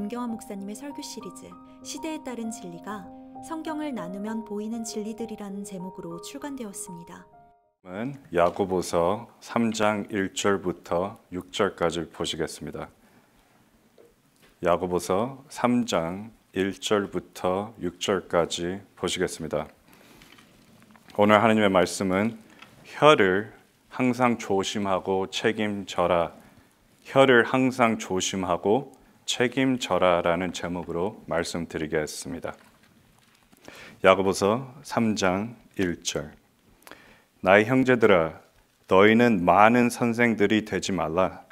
김경화 목사님의 설교 시리즈 시대에 따른 진리가 성경을 나누면 보이는 진리들이라는 제목으로 출간되었습니다. 야고보서 3장 1절부터 6절까지 보시겠습니다. 야고보서 3장 1절부터 6절까지 보시겠습니다. 오늘 하나님의 말씀은 혀를 항상 조심하고 책임져라. 혀를 항상 조심하고 책임져라라는 제목으로 말씀드리겠습니다. 야고보서 3장 1절. 나의 형제들아 너희는 많은 선생들이 되지 말라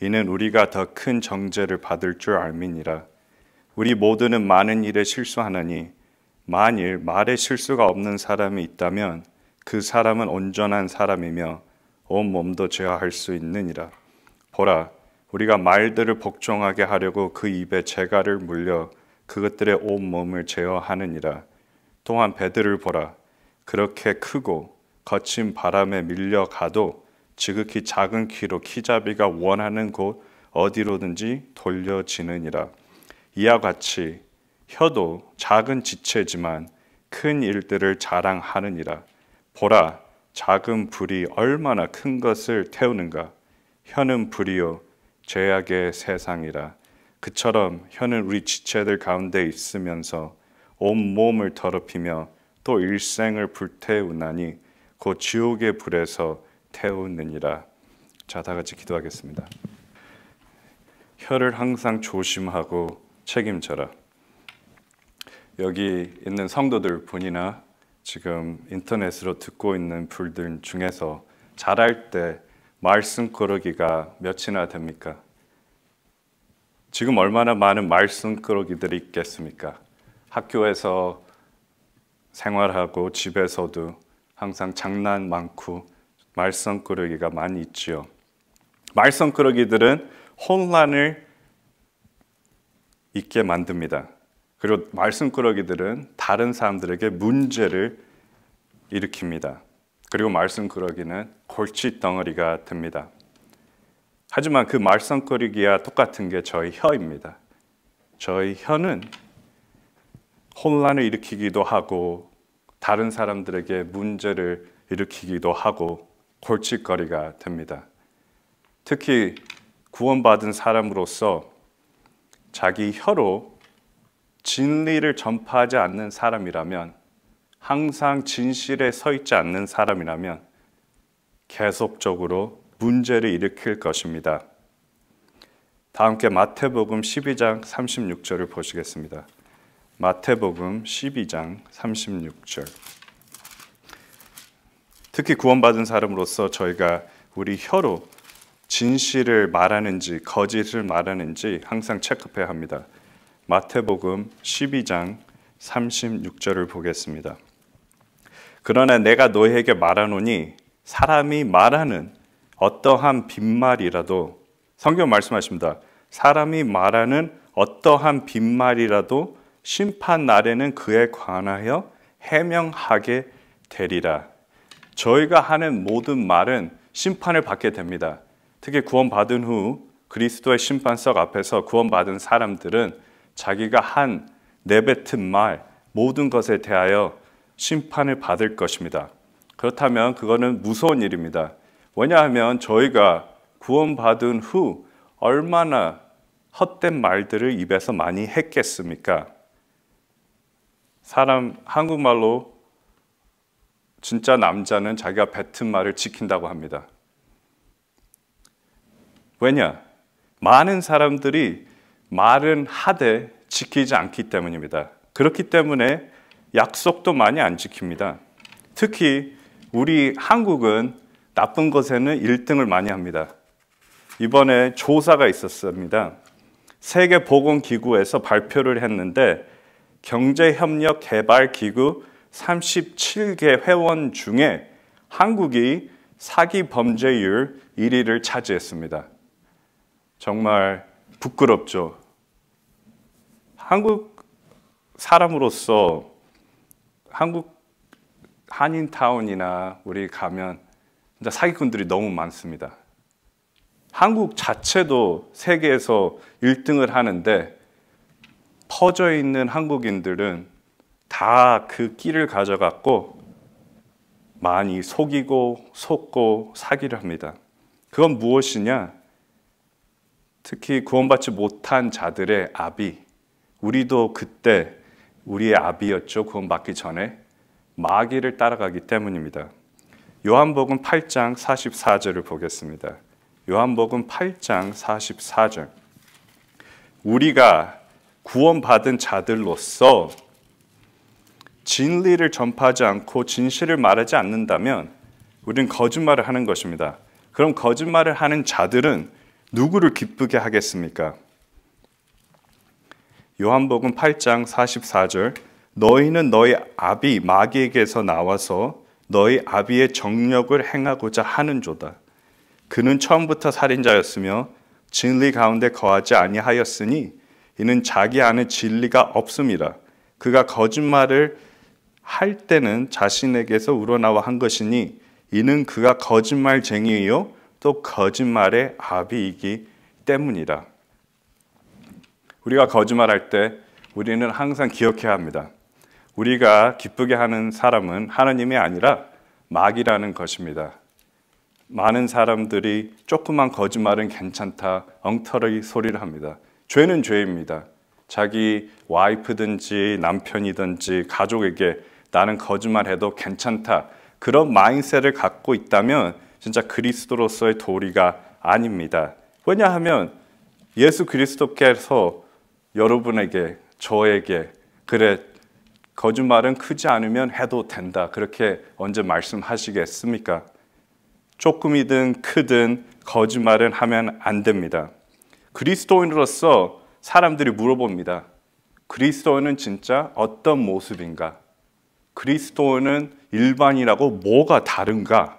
이는 우리가 더 큰 정죄를 받을 줄 알미니라 우리 모두는 많은 일에 실수하느니 만일 말에 실수가 없는 사람이 있다면 그 사람은 온전한 사람이며 온 몸도 제어할 수 있느니라 보라 우리가 말들을 복종하게 하려고 그 입에 재갈을 물려 그것들의 온 몸을 제어하느니라. 또한 배들을 보라. 그렇게 크고 거친 바람에 밀려가도 지극히 작은 키로 키잡이가 원하는 곳 어디로든지 돌려지느니라. 이와 같이 혀도 작은 지체지만 큰 일들을 자랑하느니라. 보라, 작은 불이 얼마나 큰 것을 태우는가. 혀는 불이요 죄악의 세상이라. 그처럼 현은 우리 지체들 가운데 있으면서 온 몸을 더럽히며 또 일생을 불태우나니 곧 지옥의 불에서 태우느니라. 자, 다 같이 기도하겠습니다. 혀를 항상 조심하고 책임져라. 여기 있는 성도들 분이나 지금 인터넷으로 듣고 있는 분들 중에서 잘할 때 말씀 꾸러기가 몇이나 됩니까? 지금 얼마나 많은 말씀 꾸러기들이 있겠습니까? 학교에서 생활하고 집에서도 항상 장난 많고 말썽 꾸러기가 많이 있지요. 말썽 꾸러기들은 혼란을 있게 만듭니다. 그리고 말썽 꾸러기들은 다른 사람들에게 문제를 일으킵니다. 그리고 말썽꾸러기는 골칫 덩어리가 됩니다. 하지만 그 말썽꾸러기와 똑같은 게 저희 혀입니다. 저희 혀는 혼란을 일으키기도 하고 다른 사람들에게 문제를 일으키기도 하고 골칫거리가 됩니다. 특히 구원받은 사람으로서 자기 혀로 진리를 전파하지 않는 사람이라면 항상 진실에 서 있지 않는 사람이라면 계속적으로 문제를 일으킬 것입니다. 다 함께 마태복음 12장 36절을 보시겠습니다. 마태복음 12장 36절. 특히 구원받은 사람으로서 저희가 우리 혀로 진실을 말하는지 거짓을 말하는지 항상 체크해야 합니다. 마태복음 12장 36절을 보겠습니다. 그러나 내가 너희에게 말하노니 사람이 말하는 어떠한 빈말이라도 성경 말씀하십니다. 사람이 말하는 어떠한 빈말이라도 심판 날에는 그에 관하여 해명하게 되리라. 저희가 하는 모든 말은 심판을 받게 됩니다. 특히 구원받은 후 그리스도의 심판석 앞에서 구원받은 사람들은 자기가 한 내뱉은 말 모든 것에 대하여 심판을 받을 것입니다. 그렇다면 그거는 무서운 일입니다. 왜냐하면 저희가 구원받은 후 얼마나 헛된 말들을 입에서 많이 했겠습니까? 사람 한국말로 진짜 남자는 자기가 뱉은 말을 지킨다고 합니다. 왜냐? 많은 사람들이 말은 하되 지키지 않기 때문입니다. 그렇기 때문에 약속도 많이 안 지킵니다. 특히 우리 한국은 나쁜 것에는 1등을 많이 합니다. 이번에 조사가 있었습니다. 세계보건기구에서 발표를 했는데 경제협력개발기구 37개 회원 중에 한국이 사기 범죄율 1위를 차지했습니다. 정말 부끄럽죠. 한국 사람으로서 한국 한인타운이나 우리 가면 진짜 사기꾼들이 너무 많습니다. 한국 자체도 세계에서 1등을 하는데 퍼져 있는 한국인들은 다 그 끼를 가져갔고 많이 속이고 속고 사기를 합니다. 그건 무엇이냐? 특히 구원받지 못한 자들의 압이 우리도 그때 우리의 아비였죠. 구원받기 전에 마귀를 따라가기 때문입니다. 요한복음 8장 44절을 보겠습니다. 요한복음 8장 44절. 우리가 구원받은 자들로서 진리를 전파하지 않고 진실을 말하지 않는다면 우리는 거짓말을 하는 것입니다. 그럼 거짓말을 하는 자들은 누구를 기쁘게 하겠습니까? 요한복음 8장 44절 너희는 너희 아비 마귀에게서 나와서 너희 아비의 정력을 행하고자 하는 조다. 그는 처음부터 살인자였으며 진리 가운데 거하지 아니하였으니 이는 자기 안에 진리가 없음이라. 그가 거짓말을 할 때는 자신에게서 우러나와 한 것이니 이는 그가 거짓말쟁이요 또 거짓말의 아비이기 때문이라. 우리가 거짓말할 때 우리는 항상 기억해야 합니다. 우리가 기쁘게 하는 사람은 하나님이 아니라 막이라는 것입니다. 많은 사람들이 조그만 거짓말은 괜찮다 엉터리 소리를 합니다. 죄는 죄입니다. 자기 와이프든지 남편이든지 가족에게 나는 거짓말해도 괜찮다 그런 마인셋을 갖고 있다면 진짜 그리스도로서의 도리가 아닙니다. 왜냐하면 예수 그리스도께서 여러분에게, 저에게, 그래, 거짓말은 크지 않으면 해도 된다. 그렇게 언제 말씀하시겠습니까? 조금이든 크든 거짓말은 하면 안 됩니다. 그리스도인으로서 사람들이 물어봅니다. 그리스도인은 진짜 어떤 모습인가? 그리스도인은 일반이라고 뭐가 다른가?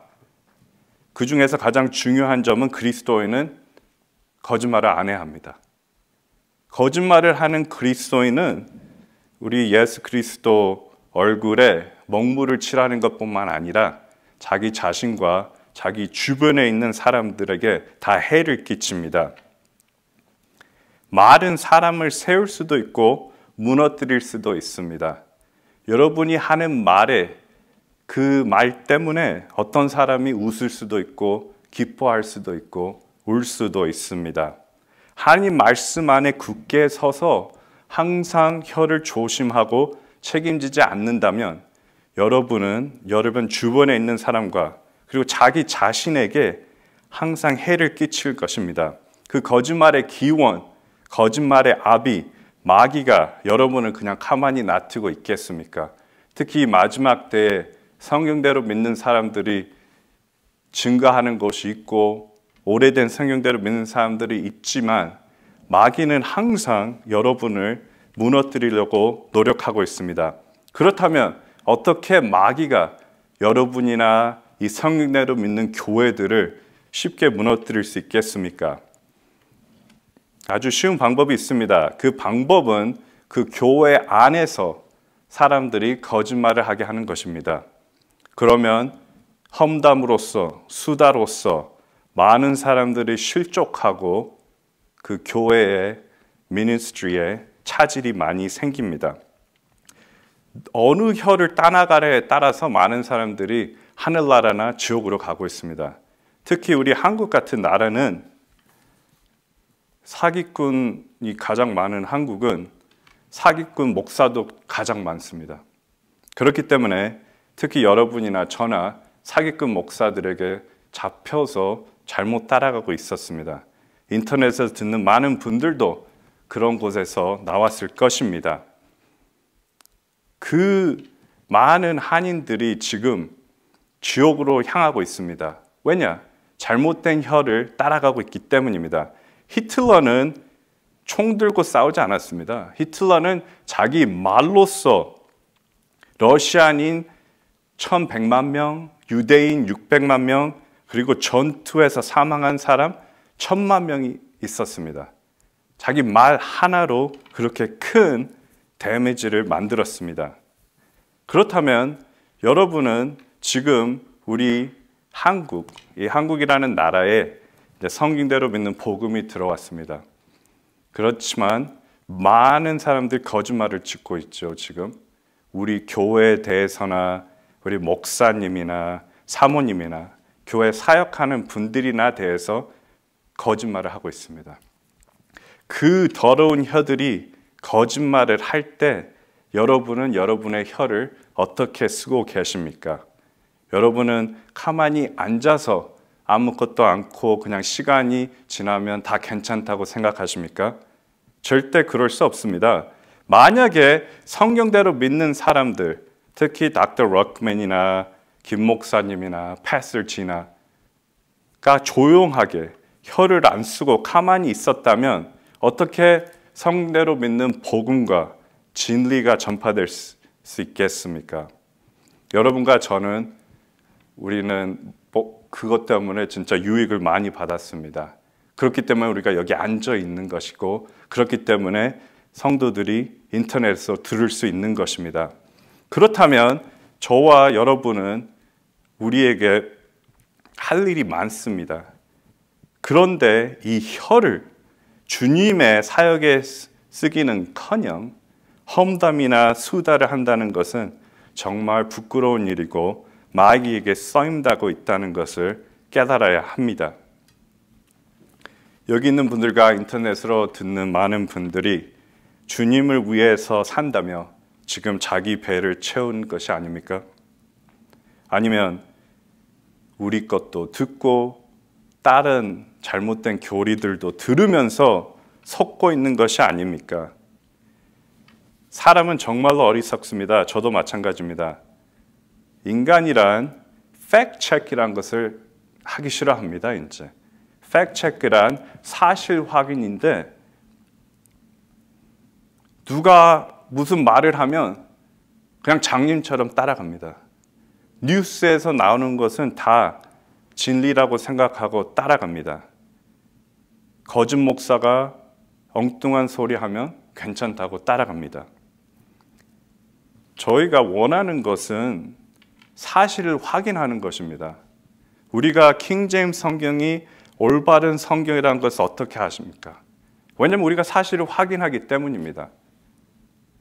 그 중에서 가장 중요한 점은 그리스도인은 거짓말을 안 해야 합니다. 거짓말을 하는 그리스도인은 우리 예수 그리스도 얼굴에 먹물을 칠하는 것뿐만 아니라 자기 자신과 자기 주변에 있는 사람들에게 다 해를 끼칩니다. 말은 사람을 세울 수도 있고 무너뜨릴 수도 있습니다. 여러분이 하는 말에 그 말 때문에 어떤 사람이 웃을 수도 있고 기뻐할 수도 있고 울 수도 있습니다. 하나님 말씀 안에 굳게 서서 항상 혀를 조심하고 책임지지 않는다면 여러분은 여러분 주변에 있는 사람과 그리고 자기 자신에게 항상 해를 끼칠 것입니다. 그 거짓말의 기원, 거짓말의 아비, 마귀가 여러분을 그냥 가만히 놔두고 있겠습니까? 특히 마지막 때에 성경대로 믿는 사람들이 증가하는 곳이 있고 오래된 성경대로 믿는 사람들이 있지만 마귀는 항상 여러분을 무너뜨리려고 노력하고 있습니다. 그렇다면 어떻게 마귀가 여러분이나 이 성경대로 믿는 교회들을 쉽게 무너뜨릴 수 있겠습니까? 아주 쉬운 방법이 있습니다. 그 방법은 그 교회 안에서 사람들이 거짓말을 하게 하는 것입니다. 그러면 험담으로서 수다로서 많은 사람들이 실족하고 그교회의 미니스트리에 차질이 많이 생깁니다. 어느 혀를 따나가에 따라서 많은 사람들이 하늘나라나 지옥으로 가고 있습니다. 특히 우리 한국 같은 나라는 사기꾼이 가장 많은 한국은 사기꾼 목사도 가장 많습니다. 그렇기 때문에 특히 여러분이나 저나 사기꾼 목사들에게 잡혀서 잘못 따라가고 있었습니다. 인터넷에서 듣는 많은 분들도 그런 곳에서 나왔을 것입니다. 그 많은 한인들이 지금 지옥으로 향하고 있습니다. 왜냐? 잘못된 혀를 따라가고 있기 때문입니다. 히틀러는 총 들고 싸우지 않았습니다. 히틀러는 자기 말로써 러시아인 1100만 명, 유대인 600만 명, 그리고 전투에서 사망한 사람 천만 명이 있었습니다. 자기 말 하나로 그렇게 큰 데미지를 만들었습니다. 그렇다면 여러분은 지금 우리 한국, 이 한국이라는 나라에 성경대로 믿는 복음이 들어왔습니다. 그렇지만 많은 사람들이 거짓말을 짓고 있죠, 지금. 우리 교회에 대해서나 우리 목사님이나 사모님이나 교회 사역하는 분들이나 대해서 거짓말을 하고 있습니다. 그 더러운 혀들이 거짓말을 할 때 여러분은 여러분의 혀를 어떻게 쓰고 계십니까? 여러분은 가만히 앉아서 아무것도 않고 그냥 시간이 지나면 다 괜찮다고 생각하십니까? 절대 그럴 수 없습니다. 만약에 성경대로 믿는 사람들, 특히 닥터 럭맨이나 김 목사님이나 패슬지나가 조용하게 혀를 안 쓰고 가만히 있었다면 어떻게 성대로 믿는 복음과 진리가 전파될 수 있겠습니까? 여러분과 저는 우리는 뭐 그것 때문에 진짜 유익을 많이 받았습니다. 그렇기 때문에 우리가 여기 앉아 있는 것이고 그렇기 때문에 성도들이 인터넷에서 들을 수 있는 것입니다. 그렇다면 저와 여러분은 우리에게 할 일이 많습니다. 그런데 이 혀를 주님의 사역에 쓰기는 커녕 험담이나 수다를 한다는 것은 정말 부끄러운 일이고 마귀에게 써임다고 있다는 것을 깨달아야 합니다. 여기 있는 분들과 인터넷으로 듣는 많은 분들이 주님을 위해서 산다며 지금 자기 배를 채운 것이 아닙니까? 아니면 우리 것도 듣고 다른 잘못된 교리들도 들으면서 섞고 있는 것이 아닙니까? 사람은 정말로 어리석습니다. 저도 마찬가지입니다. 인간이란 팩 체크란 것을 하기 싫어합니다. 이제 팩 체크란 사실 확인인데 누가 무슨 말을 하면 그냥 장님처럼 따라갑니다. 뉴스에서 나오는 것은 다 진리라고 생각하고 따라갑니다. 거짓 목사가 엉뚱한 소리 하면 괜찮다고 따라갑니다. 저희가 원하는 것은 사실을 확인하는 것입니다. 우리가 킹제임 성경이 올바른 성경이라는 것을 어떻게 아십니까? 왜냐하면 우리가 사실을 확인하기 때문입니다.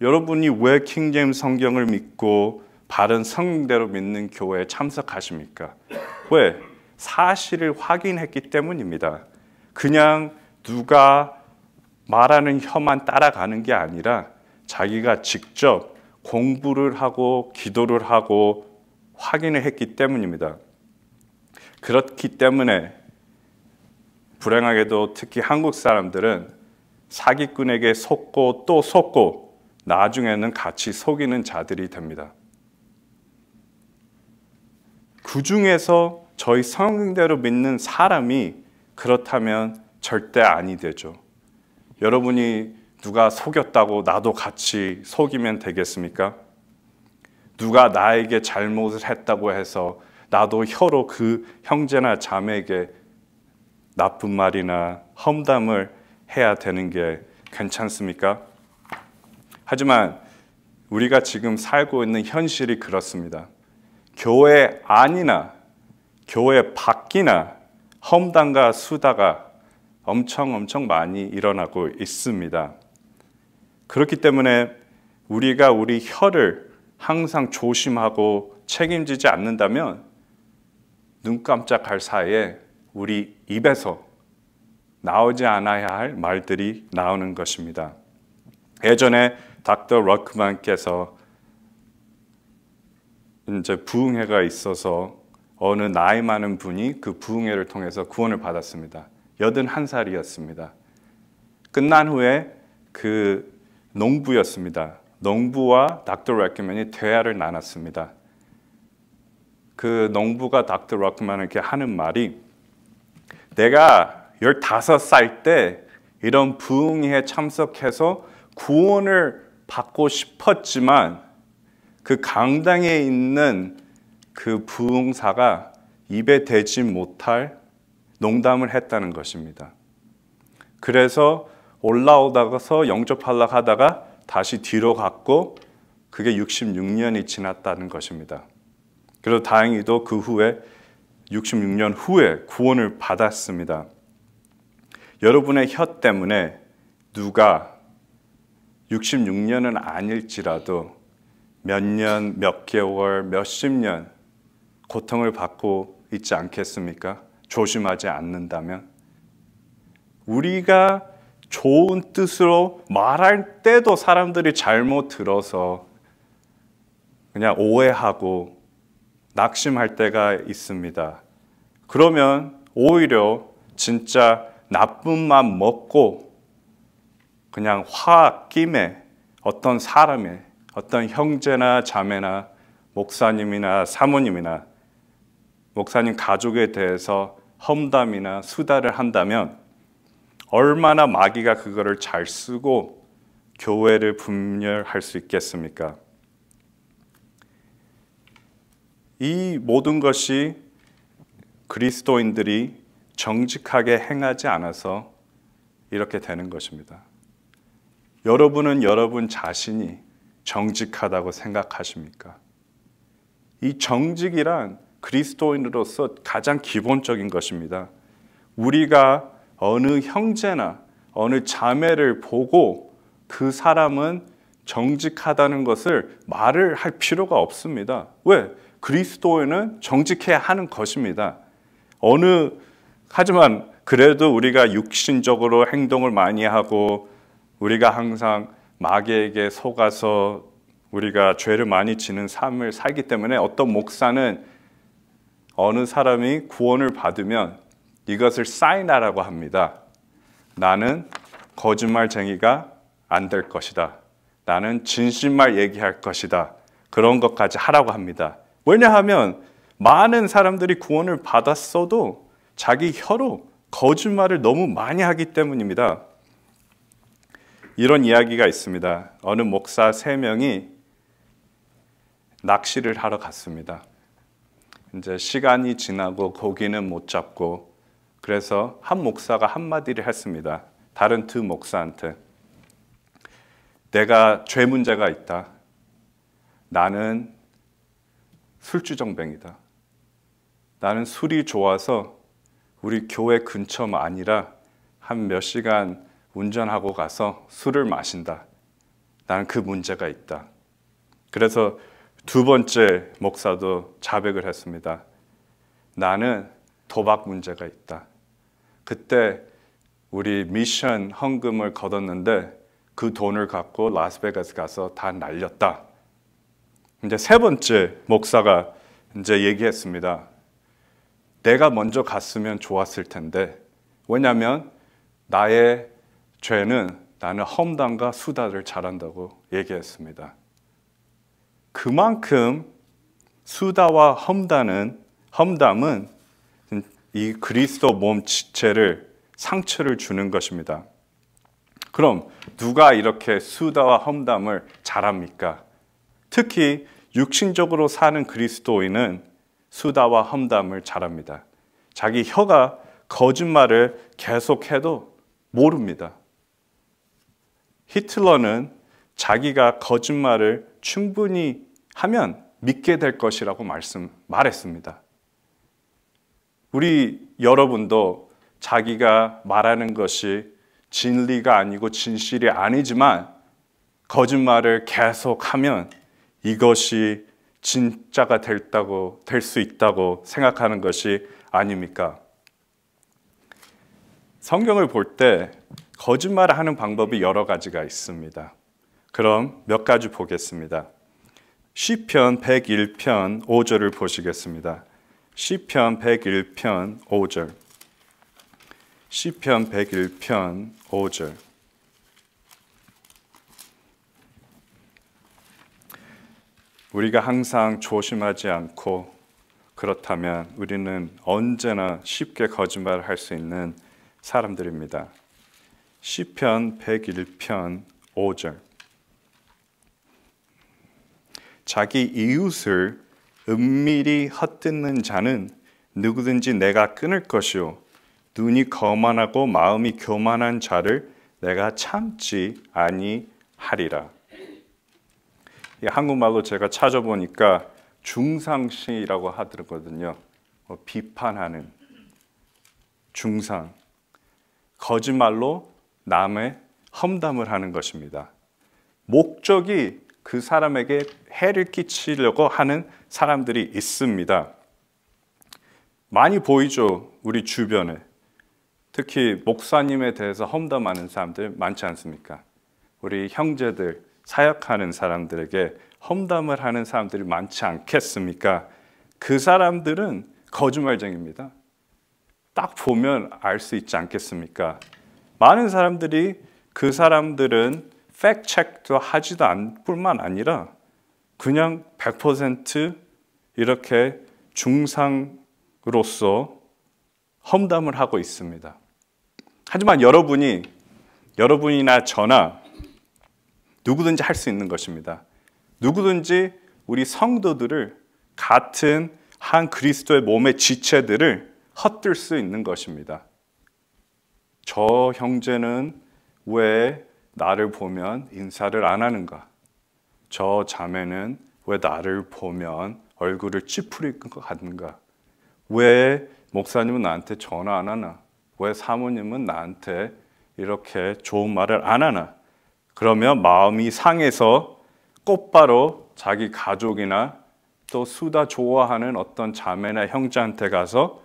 여러분이 왜킹제임 성경을 믿고 바른 성대로 믿는 교회에 참석하십니까? 왜? 사실을 확인했기 때문입니다. 그냥 누가 말하는 혀만 따라가는 게 아니라 자기가 직접 공부를 하고 기도를 하고 확인을 했기 때문입니다. 그렇기 때문에 불행하게도 특히 한국 사람들은 사기꾼에게 속고 또 속고 나중에는 같이 속이는 자들이 됩니다. 그 중에서 저희 성경대로 믿는 사람이 그렇다면 절대 아니 되죠. 여러분이 누가 속였다고 나도 같이 속이면 되겠습니까? 누가 나에게 잘못을 했다고 해서 나도 혀로 그 형제나 자매에게 나쁜 말이나 험담을 해야 되는 게 괜찮습니까? 하지만 우리가 지금 살고 있는 현실이 그렇습니다. 교회 안이나 교회 밖이나 험담과 수다가 엄청 엄청 많이 일어나고 있습니다. 그렇기 때문에 우리가 우리 혀를 항상 조심하고 책임지지 않는다면 눈 깜짝할 사이에 우리 입에서 나오지 않아야 할 말들이 나오는 것입니다. 예전에 닥터 러크만께서 이제 부흥회가 있어서 어느 나이 많은 분이 그 부흥회를 통해서 구원을 받았습니다. 81살이었습니다. 끝난 후에 그 농부였습니다. 농부와 닥터 락키맨이 대화를 나눴습니다. 그 농부가 닥터 락키맨에게 하는 말이 내가 15살 때 이런 부흥회에 참석해서 구원을 받고 싶었지만 그 강당에 있는 그 부흥사가 입에 대지 못할 농담을 했다는 것입니다. 그래서 올라오다가서 영접하려 하다가 다시 뒤로 갔고 그게 66년이 지났다는 것입니다. 그래서 다행히도 그 후에 66년 후에 구원을 받았습니다. 여러분의 혀 때문에 누가 66년은 아닐지라도 몇 년, 몇 개월, 몇 십 년 고통을 받고 있지 않겠습니까? 조심하지 않는다면. 우리가 좋은 뜻으로 말할 때도 사람들이 잘못 들어서 그냥 오해하고 낙심할 때가 있습니다. 그러면 오히려 진짜 나쁜 맘 먹고 그냥 화, 낌에 어떤 사람의 어떤 형제나 자매나 목사님이나 사모님이나 목사님 가족에 대해서 험담이나 수다를 한다면 얼마나 마귀가 그거를 잘 쓰고 교회를 분열할 수 있겠습니까? 이 모든 것이 그리스도인들이 정직하게 행하지 않아서 이렇게 되는 것입니다. 여러분은 여러분 자신이 정직하다고 생각하십니까? 이 정직이란 그리스도인으로서 가장 기본적인 것입니다. 우리가 어느 형제나 어느 자매를 보고 그 사람은 정직하다는 것을 말을 할 필요가 없습니다. 왜? 그리스도인은 정직해야 하는 것입니다. 어느 하지만 그래도 우리가 육신적으로 행동을 많이 하고 우리가 항상 마귀에게 속아서 우리가 죄를 많이 지는 삶을 살기 때문에 어떤 목사는 어느 사람이 구원을 받으면 이것을 사인하라고 합니다. 나는 거짓말쟁이가 안 될 것이다. 나는 진심말 얘기할 것이다. 그런 것까지 하라고 합니다. 왜냐하면 많은 사람들이 구원을 받았어도 자기 혀로 거짓말을 너무 많이 하기 때문입니다. 이런 이야기가 있습니다. 어느 목사 세 명이 낚시를 하러 갔습니다. 이제 시간이 지나고 고기는 못 잡고 그래서 한 목사가 한마디를 했습니다. 다른 두 목사한테 내가 죄 문제가 있다. 나는 술주정뱅이다. 나는 술이 좋아서 우리 교회 근처만 아니라 한 몇 시간 운전하고 가서 술을 마신다. 나는 그 문제가 있다. 그래서 두 번째 목사도 자백을 했습니다. 나는 도박 문제가 있다. 그때 우리 미션 헌금을 걷었는데 그 돈을 갖고 라스베가스 가서 다 날렸다. 이제 세 번째 목사가 이제 얘기했습니다. 내가 먼저 갔으면 좋았을 텐데. 왜냐면 하 나의 죄는 나는 험담과 수다를 잘한다고 얘기했습니다. 그만큼 수다와 험담은 험담은 이 그리스도 몸 지체를 상처를 주는 것입니다. 그럼 누가 이렇게 수다와 험담을 잘합니까? 특히 육신적으로 사는 그리스도인은 수다와 험담을 잘합니다. 자기 혀가 거짓말을 계속해도 모릅니다. 히틀러는 자기가 거짓말을 충분히 하면 믿게 될 것이라고 말씀, 말했습니다. 우리 여러분도 자기가 말하는 것이 진리가 아니고 진실이 아니지만 거짓말을 계속하면 이것이 진짜가 됐다고 될 수 있다고 생각하는 것이 아닙니까? 성경을 볼때 거짓말을 하는 방법이 여러 가지가 있습니다. 그럼 몇 가지 보겠습니다. 시편 101편 5절을 보시겠습니다. 시편 101편 5절. 시편 101편 5절. 우리가 항상 조심하지 않고 그렇다면 우리는 언제나 쉽게 거짓말을 할 수 있는 사람들입니다. 시편 101편 5절 자기 이웃을 은밀히 헛듣는 자는 누구든지 내가 끊을 것이요 눈이 거만하고 마음이 교만한 자를 내가 참지 아니하리라. 한국말로 제가 찾아보니까 중상시라고 하더거든요. 어, 비판하는 중상 거짓말로 남의 험담을 하는 것입니다. 목적이 그 사람에게 해를 끼치려고 하는 사람들이 있습니다. 많이 보이죠, 우리 주변에. 특히 목사님에 대해서 험담하는 사람들 많지 않습니까? 우리 형제들, 사역하는 사람들에게 험담을 하는 사람들이 많지 않겠습니까? 그 사람들은 거짓말쟁입니다. 딱 보면 알 수 있지 않겠습니까? 많은 사람들이 그 사람들은 팩 체크도 하지도 않을 뿐만 아니라 그냥 100% 이렇게 중상으로서 험담을 하고 있습니다. 하지만 여러분이 여러분이나 저나 누구든지 할 수 있는 것입니다. 누구든지 우리 성도들을 같은 한 그리스도의 몸의 지체들을 헛들 수 있는 것입니다. 저 형제는 왜 나를 보면 인사를 안 하는가? 저 자매는 왜 나를 보면 얼굴을 찌푸릴 것 같은가? 왜 목사님은 나한테 전화 안 하나? 왜 사모님은 나한테 이렇게 좋은 말을 안 하나? 그러면 마음이 상해서 곧바로 자기 가족이나 또 수다 좋아하는 어떤 자매나 형제한테 가서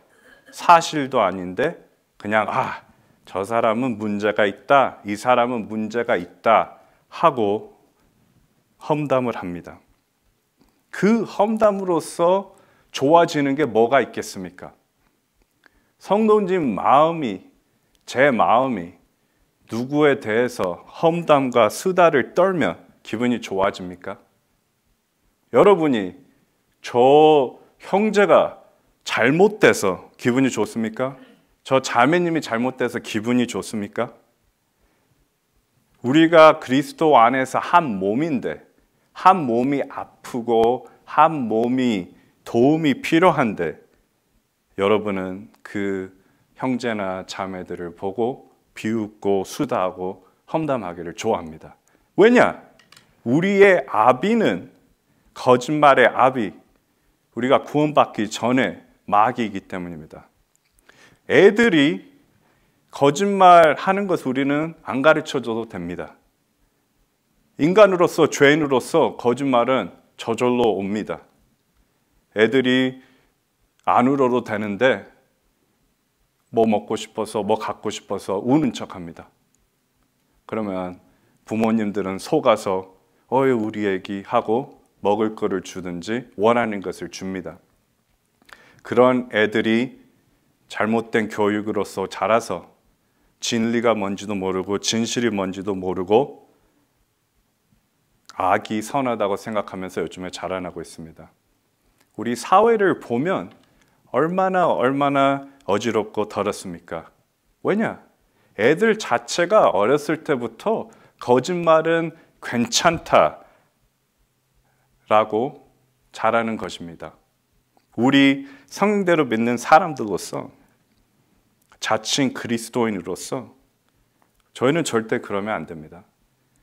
사실도 아닌데 그냥 아저 사람은 문제가 있다, 이 사람은 문제가 있다 하고 험담을 합니다. 그 험담으로써 좋아지는 게 뭐가 있겠습니까? 성도님 마음이, 제 마음이 누구에 대해서 험담과 수다를 떨면 기분이 좋아집니까? 여러분이 저 형제가 잘못돼서 기분이 좋습니까? 저 자매님이 잘못돼서 기분이 좋습니까? 우리가 그리스도 안에서 한 몸인데 한 몸이 아프고 한 몸이 도움이 필요한데 여러분은 그 형제나 자매들을 보고 비웃고 수다하고 험담하기를 좋아합니다. 왜냐? 우리의 아비는 거짓말의 아비, 우리가 구원받기 전에 마귀이기 때문입니다. 애들이 거짓말 하는 것을 우리는 안 가르쳐 줘도 됩니다. 인간으로서, 죄인으로서 거짓말은 저절로 옵니다. 애들이 안 울어도 되는데 뭐 먹고 싶어서, 뭐 갖고 싶어서 우는 척 합니다. 그러면 부모님들은 속아서 어이 우리 애기 하고 먹을 거를 주든지 원하는 것을 줍니다. 그런 애들이 잘못된 교육으로서 자라서 진리가 뭔지도 모르고 진실이 뭔지도 모르고 악이 선하다고 생각하면서 요즘에 자라나고 있습니다. 우리 사회를 보면 얼마나 얼마나 어지럽고 더럽습니까? 왜냐? 애들 자체가 어렸을 때부터 거짓말은 괜찮다 라고 자라는 것입니다. 우리 성대로 믿는 사람들로서 자칭 그리스도인으로서 저희는 절대 그러면 안 됩니다.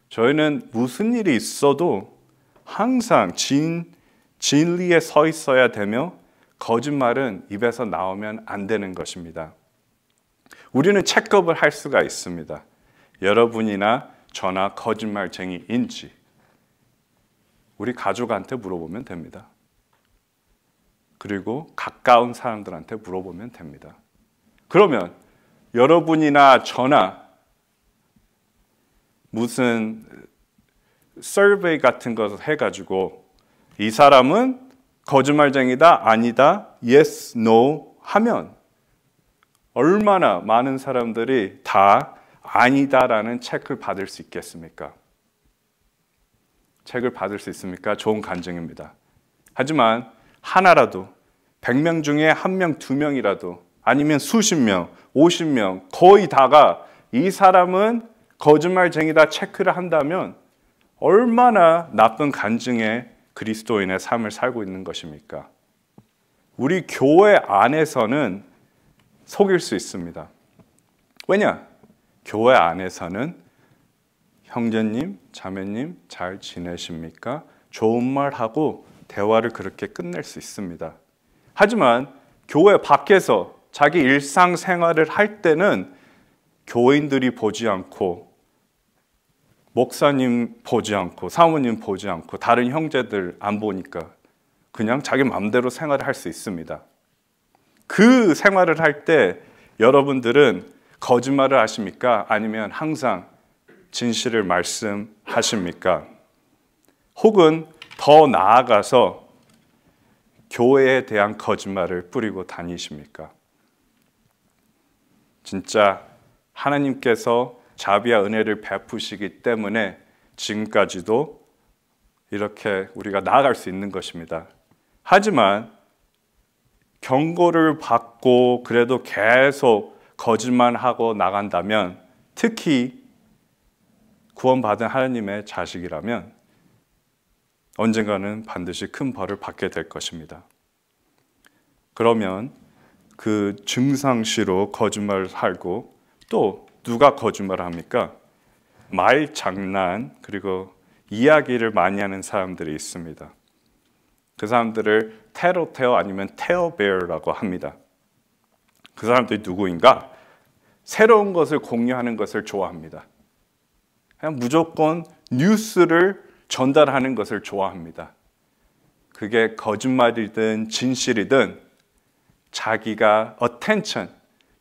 저희는 무슨 일이 있어도 항상 진, 진리에 서 있어야 되며 거짓말은 입에서 나오면 안 되는 것입니다. 우리는 체크업을 할 수가 있습니다. 여러분이나 저나 거짓말쟁이인지 우리 가족한테 물어보면 됩니다. 그리고 가까운 사람들한테 물어보면 됩니다. 그러면 여러분이나 저나 무슨 서베이 같은 것을 해가지고 이 사람은 거짓말쟁이다 아니다 yes no 하면 얼마나 많은 사람들이 다 아니다라는 책을 받을 수 있겠습니까? 책을 받을 수 있습니까? 좋은 간증입니다. 하지만 하나라도 100명 중에 한 명, 두 명이라도 아니면 수십 명, 오십 명 거의 다가 이 사람은 거짓말쟁이다 체크를 한다면 얼마나 나쁜 간증의 그리스도인의 삶을 살고 있는 것입니까? 우리 교회 안에서는 속일 수 있습니다. 왜냐? 교회 안에서는 형제님, 자매님 잘 지내십니까? 좋은 말 하고 대화를 그렇게 끝낼 수 있습니다. 하지만 교회 밖에서 자기 일상생활을 할 때는 교인들이 보지 않고 목사님 보지 않고 사모님 보지 않고 다른 형제들 안 보니까 그냥 자기 마음대로 생활을 할 수 있습니다. 그 생활을 할 때 여러분들은 거짓말을 하십니까? 아니면 항상 진실을 말씀하십니까? 혹은 더 나아가서 교회에 대한 거짓말을 뿌리고 다니십니까? 진짜 하나님께서 자비와 은혜를 베푸시기 때문에 지금까지도 이렇게 우리가 나아갈 수 있는 것입니다. 하지만 경고를 받고 그래도 계속 거짓말하고 나간다면 특히 구원받은 하나님의 자식이라면 언젠가는 반드시 큰 벌을 받게 될 것입니다. 그러면 그 증상시로 거짓말하고 을또 누가 거짓말합니까? 말 장난 그리고 이야기를 많이 하는 사람들이 있습니다. 그 사람들을 테러테어 아니면 테어베어라고 합니다. 그 사람들이 누구인가? 새로운 것을 공유하는 것을 좋아합니다. 그냥 무조건 뉴스를 전달하는 것을 좋아합니다. 그게 거짓말이든 진실이든 자기가 어텐 t e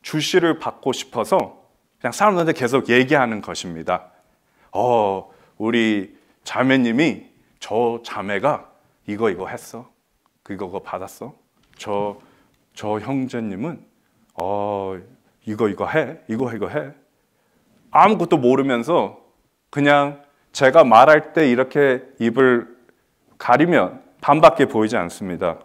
주시를 받고 싶어서 그냥 사람들한테 계속 얘기하는 것입니다. 어, 우리 자매님이 저 자매가 이거 이거 했어. 그거 그거 받았어. 저, 저 형제님은 어, 이거 이거 해. 이거 이거 해. 아무것도 모르면서 그냥 제가 말할 때 이렇게 입을 가리면 반밖에 보이지 않습니다.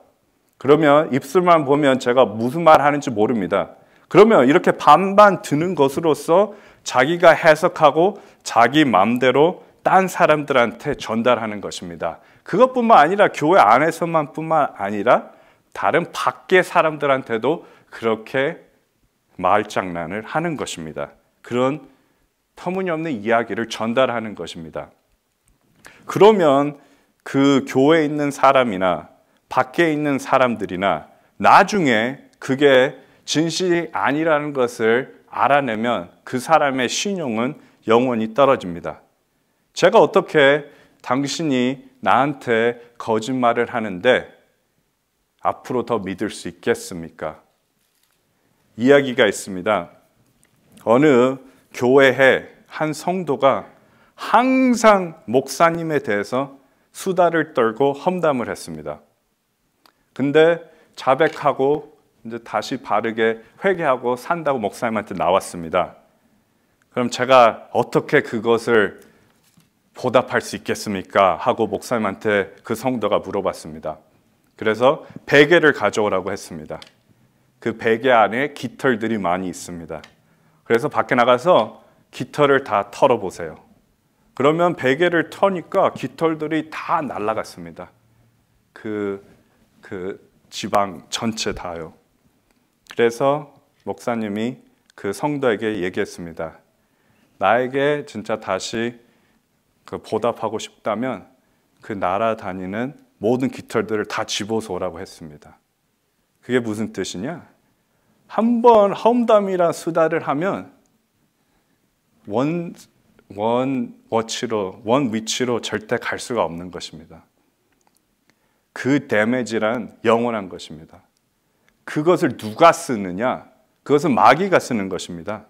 그러면 입술만 보면 제가 무슨 말 하는지 모릅니다. 그러면 이렇게 반반 드는 것으로써 자기가 해석하고 자기 마음대로 딴 사람들한테 전달하는 것입니다. 그것뿐만 아니라 교회 안에서만 뿐만 아니라 다른 밖의 사람들한테도 그렇게 말장난을 하는 것입니다. 그런 터무니없는 이야기를 전달하는 것입니다. 그러면 그 교회에 있는 사람이나 밖에 있는 사람들이나 나중에 그게 진실이 아니라는 것을 알아내면 그 사람의 신용은 영원히 떨어집니다. 제가 어떻게 당신이 나한테 거짓말을 하는데 앞으로 더 믿을 수 있겠습니까? 이야기가 있습니다. 어느 교회에 한 성도가 항상 목사님에 대해서 수다를 떨고 험담을 했습니다. 근데 자백하고 이제 다시 바르게 회개하고 산다고 목사님한테 나왔습니다. 그럼 제가 어떻게 그것을 보답할 수 있겠습니까? 하고 목사님한테 그 성도가 물어봤습니다. 그래서 베개를 가져오라고 했습니다. 그 베개 안에 깃털들이 많이 있습니다. 그래서 밖에 나가서 깃털을 다 털어보세요. 그러면 베개를 터니까 깃털들이 다 날아갔습니다. 그그 지방 전체 다요. 그래서 목사님이 그 성도에게 얘기했습니다. 나에게 진짜 다시 그 보답하고 싶다면 그 나라 다니는 모든 깃털들을 다 집어서 오라고 했습니다. 그게 무슨 뜻이냐? 한번험담이란 수다를 하면 원, 원 워치로, 원 위치로 절대 갈 수가 없는 것입니다. 그 데미지란 영원한 것입니다. 그것을 누가 쓰느냐? 그것은 마귀가 쓰는 것입니다.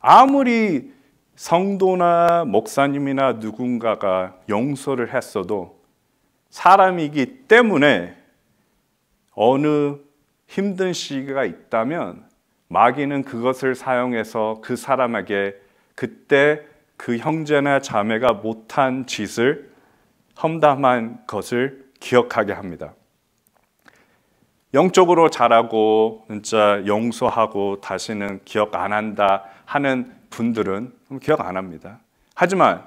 아무리 성도나 목사님이나 누군가가 용서를 했어도 사람이기 때문에 어느 힘든 시기가 있다면 마귀는 그것을 사용해서 그 사람에게 그때 그 형제나 자매가 못한 짓을 험담한 것을 기억하게 합니다. 영적으로 잘하고 진짜 용서하고 다시는 기억 안 한다 하는 분들은 기억 안 합니다. 하지만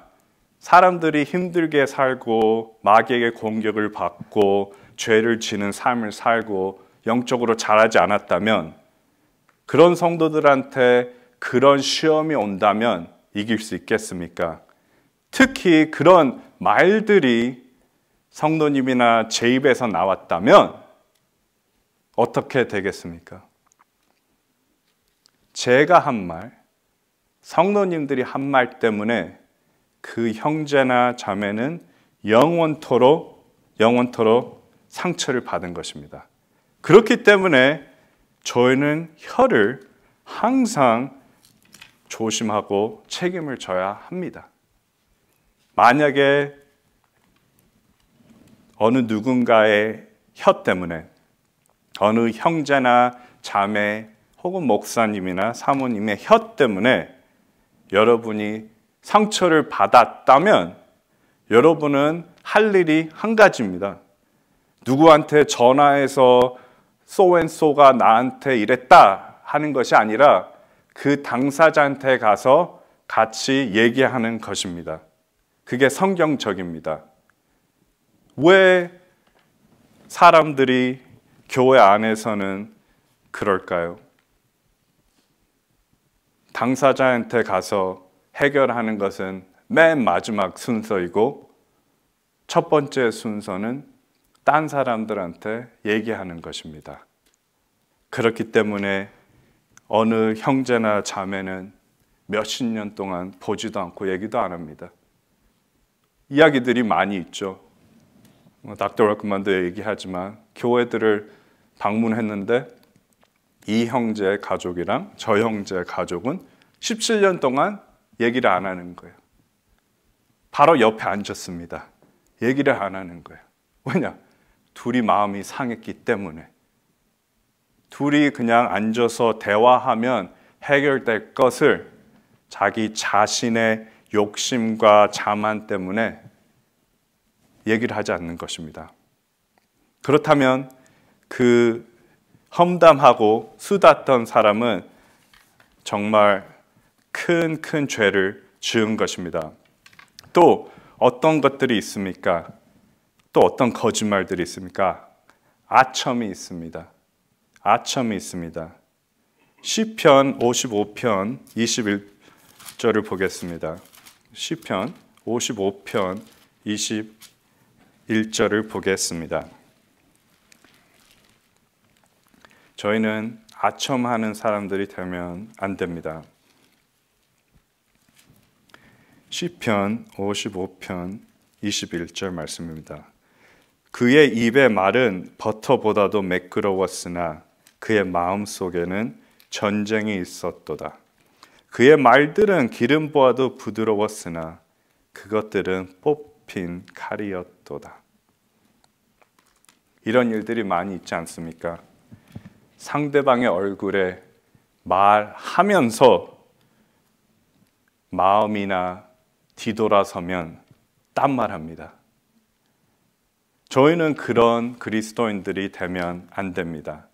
사람들이 힘들게 살고 마귀에게 공격을 받고 죄를 지는 삶을 살고 영적으로 잘하지 않았다면 그런 성도들한테 그런 시험이 온다면 이길 수 있겠습니까? 특히 그런 말들이 성도님이나 제 입에서 나왔다면 어떻게 되겠습니까? 제가 한 말, 성도님들이 한 말 때문에 그 형제나 자매는 영원토록 영원토록 상처를 받은 것입니다. 그렇기 때문에 저희는 혀를 항상 조심하고 책임을 져야 합니다. 만약에 어느 누군가의 혀 때문에 어느 형제나 자매 혹은 목사님이나 사모님의 혀 때문에 여러분이 상처를 받았다면 여러분은 할 일이 한 가지입니다. 누구한테 전화해서 소앤소가 나한테 이랬다 하는 것이 아니라 그 당사자한테 가서 같이 얘기하는 것입니다. 그게 성경적입니다. 왜 사람들이 교회 안에서는 그럴까요? 당사자한테 가서 해결하는 것은 맨 마지막 순서이고 첫 번째 순서는 딴 사람들한테 얘기하는 것입니다. 그렇기 때문에 어느 형제나 자매는 몇십 년 동안 보지도 않고 얘기도 안 합니다. 이야기들이 많이 있죠. 어, 닥터 워크만도 얘기하지만 교회들을 방문했는데 이 형제의 가족이랑 저 형제의 가족은 17년 동안 얘기를 안 하는 거예요. 바로 옆에 앉았습니다. 얘기를 안 하는 거예요. 왜냐? 둘이 마음이 상했기 때문에. 둘이 그냥 앉아서 대화하면 해결될 것을 자기 자신의 욕심과 자만 때문에 얘기를 하지 않는 것입니다. 그렇다면 그 험담하고 수다 떤 사람은 정말 큰 큰 죄를 지은 것입니다. 또 어떤 것들이 있습니까? 또 어떤 거짓말들이 있습니까? 아첨이 있습니다. 아첨이 있습니다. 시편 55편 21절을 보겠습니다. 시편 55편 1절을 보겠습니다. 저희는 아첨하는 사람들이 되면 안 됩니다. 시편 55편 21절 말씀입니다. 그의 입의 말은 버터보다도 매끄러웠으나 그의 마음 속에는 전쟁이 있었도다. 그의 말들은 기름보아도 부드러웠으나 그것들은 뽑힌 칼이었도다. 이런 일들이 많이 있지 않습니까? 상대방의 얼굴에 말하면서 마음이나 뒤돌아서면 딴 말합니다. 저희는 그런 그리스도인들이 되면 안 됩니다.